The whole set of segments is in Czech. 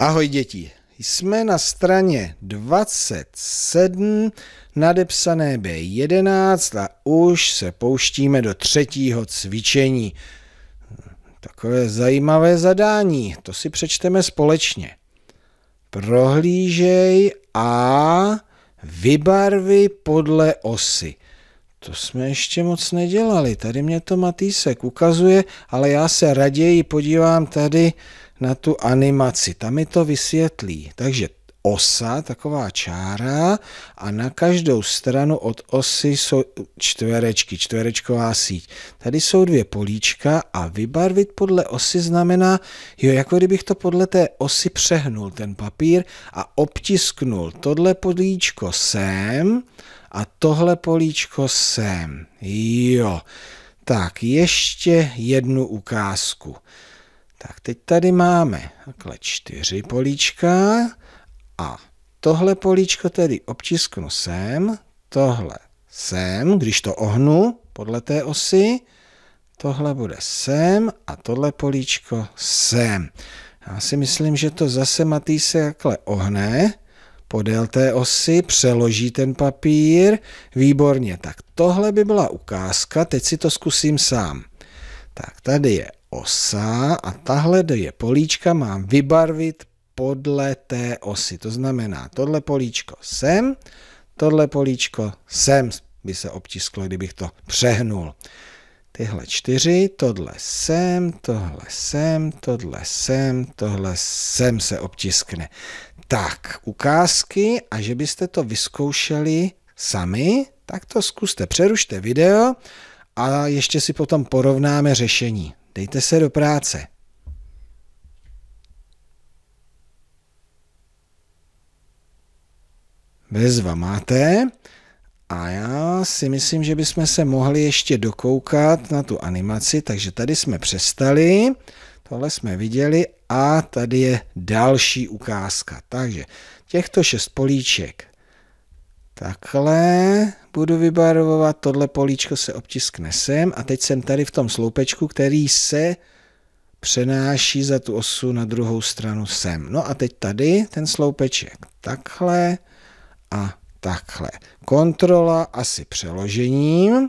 Ahoj děti, jsme na straně 27, nadepsané B11 a už se pouštíme do třetího cvičení. Takové zajímavé zadání, to si přečteme společně. Prohlížej a vybarvy podle osy. To jsme ještě moc nedělali, tady mě to Matýsek ukazuje, ale já se raději podívám tady na tu animaci. Tam mi to vysvětlí. Takže osa, taková čára a na každou stranu od osy jsou čtverečky, čtverečková síť. Tady jsou dvě políčka a vybarvit podle osy znamená, jo, jako kdybych to podle té osy přehnul ten papír a obtisknul tohle políčko sem a tohle políčko sem. Jo. Tak, ještě jednu ukázku. Tak teď tady máme takhle čtyři políčka a tohle políčko tedy obtisknu sem, tohle sem, když to ohnu podle té osy, tohle bude sem a tohle políčko sem. Já si myslím, že to zase Matý se takhle ohne podél té osy, přeloží ten papír, výborně. Tak tohle by byla ukázka, teď si to zkusím sám. Tak tady je osa a tahle je políčka mám vybarvit podle té osy. To znamená, tohle políčko sem, tohle políčko sem by se obtisklo, kdybych to přehnul. Tyhle čtyři, tohle sem, tohle sem, tohle sem, tohle sem se obtiskne. Tak, ukázky a že byste to vyzkoušeli sami, tak to zkuste, přerušte video a ještě si potom porovnáme řešení. Dejte se do práce. Bezva máte. A já si myslím, že bychom se mohli ještě dokoukat na tu animaci, takže tady jsme přestali, tohle jsme viděli a tady je další ukázka. Takže těchto šest políček Takhle budu vybarvovat, tohle políčko se obtiskne sem a teď jsem tady v tom sloupečku, který se přenáší za tu osu na druhou stranu sem. No a teď tady ten sloupeček takhle a takhle. Kontrola asi přeložením.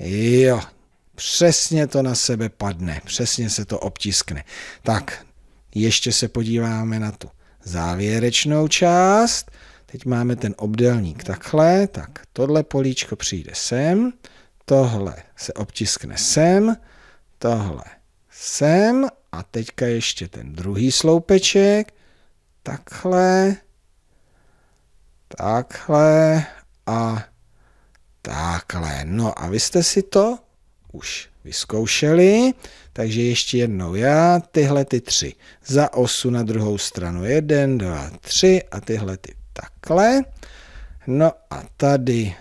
Jo, přesně to na sebe padne, přesně se to obtiskne. Tak, ještě se podíváme na tu závěrečnou část. Teď máme ten obdelník takhle, tak tohle políčko přijde sem, tohle se obtiskne sem, tohle sem a teďka ještě ten druhý sloupeček, takhle, takhle a takhle. No a vy jste si to už vyzkoušeli, takže ještě jednou já, tyhle ty tři za osu na druhou stranu, jeden, dva, tři a tyhle ty takhle. No a tady,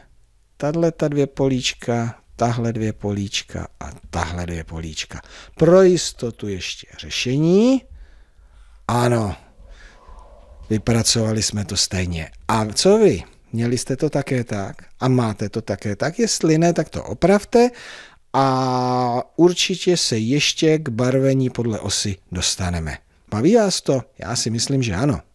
tahle ta dvě políčka, tahle dvě políčka a tahle dvě políčka. Pro jistotu ještě řešení. Ano, vypracovali jsme to stejně. A co vy? Měli jste to také tak a máte to také tak. Jestli ne, tak to opravte a určitě se ještě k barvení podle osy dostaneme. Baví vás to? Já si myslím, že ano.